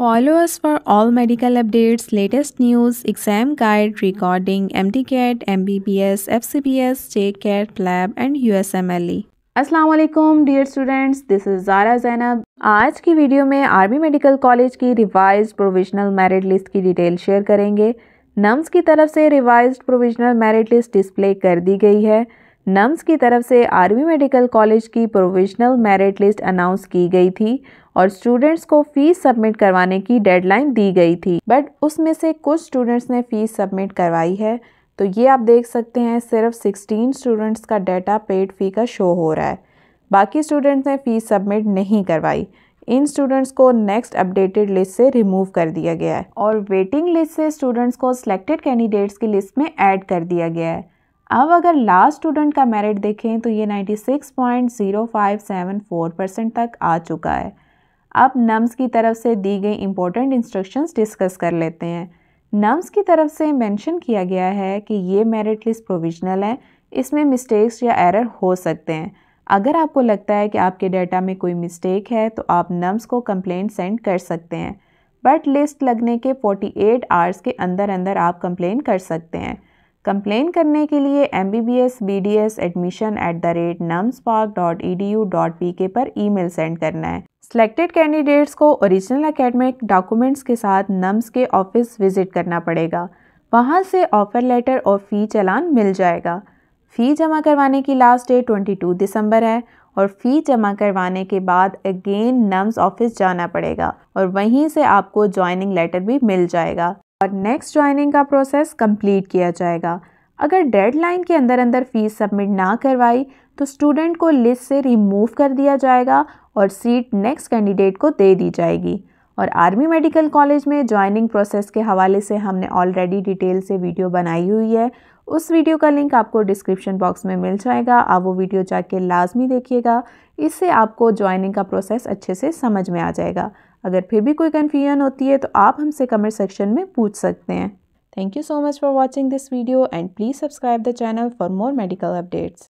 Follow us for all medical updates, latest news, exam guide, recording, MDCAT, MBBS, FCBS, JCAT, PLAB and USMLE. वालेकुम dear students this is Zara Zainab आज की video में army medical college की revise provisional merit list की detail share करेंगे NUMS की तरफ से revise provisional merit list display कर दी गई है नम्स की तरफ से आर्मी मेडिकल कॉलेज की प्रोविजनल मेरिट लिस्ट अनाउंस की गई थी और स्टूडेंट्स को फीस सबमिट करवाने की डेडलाइन दी गई थी बट उसमें से कुछ स्टूडेंट्स ने फीस सबमिट करवाई है तो ये आप देख सकते हैं सिर्फ 16 स्टूडेंट्स का डाटा पेड फ़ी का शो हो रहा है बाकी स्टूडेंट्स ने फ़ीस सबमिट नहीं करवाई इन स्टूडेंट्स को नेक्स्ट अपडेटेड लिस्ट से रिमूव कर दिया गया है और वेटिंग लिस्ट से स्टूडेंट्स को सिलेक्टेड कैंडिडेट्स की लिस्ट में ऐड कर दिया गया है अब अगर लास्ट स्टूडेंट का मेरिट देखें तो ये 96.0574 परसेंट तक आ चुका है अब नम्स की तरफ से दी गई इंपॉर्टेंट इंस्ट्रक्शंस डिस्कस कर लेते हैं नम्स की तरफ से मेंशन किया गया है कि ये मेरिट लिस्ट प्रोविजनल है इसमें मिस्टेक्स या एरर हो सकते हैं अगर आपको लगता है कि आपके डाटा में कोई मिस्टेक है तो आप नम्स को कंप्लेंट सेंड कर सकते हैं बट लिस्ट लगने के 48 आवर्स के अंदर अंदर आप कंप्लेन कर सकते हैं कंप्लेन करने के लिए M B B S B D S admission at the rate NUMS park dot E D U dot P K पर ई मेल सेंड करना है सिलेक्टेड कैंडिडेट्स को ओरिजिनल अकेडमिक डॉक्यूमेंट्स के साथ नम्स के ऑफिस विजिट करना पड़ेगा वहाँ से ऑफर लेटर और फ़ी चलान मिल जाएगा फ़ी जमा करवाने की लास्ट डेट 22 दिसंबर है और फ़ी जमा करवाने के बाद अगेन नम्स ऑफिस जाना पड़ेगा और वहीं से आपको ज्वाइनिंग लेटर भी मिल जाएगा और नेक्स्ट ज्वाइनिंग का प्रोसेस कंप्लीट किया जाएगा अगर डेडलाइन के अंदर अंदर फ़ीस सबमिट ना करवाई तो स्टूडेंट को लिस्ट से रिमूव कर दिया जाएगा और सीट नेक्स्ट कैंडिडेट को दे दी जाएगी और आर्मी मेडिकल कॉलेज में ज्वाइनिंग प्रोसेस के हवाले से हमने ऑलरेडी डिटेल से वीडियो बनाई हुई है उस वीडियो का लिंक आपको डिस्क्रिप्शन बॉक्स में मिल जाएगा आप वो वीडियो जाके लाजमी देखिएगा इससे आपको ज्वाइनिंग का प्रोसेस अच्छे से समझ में आ जाएगा अगर फिर भी कोई कन्फ्यूजन होती है तो आप हमसे कमेंट सेक्शन में पूछ सकते हैं thank you so much for watching this video and please subscribe the channel for more medical updates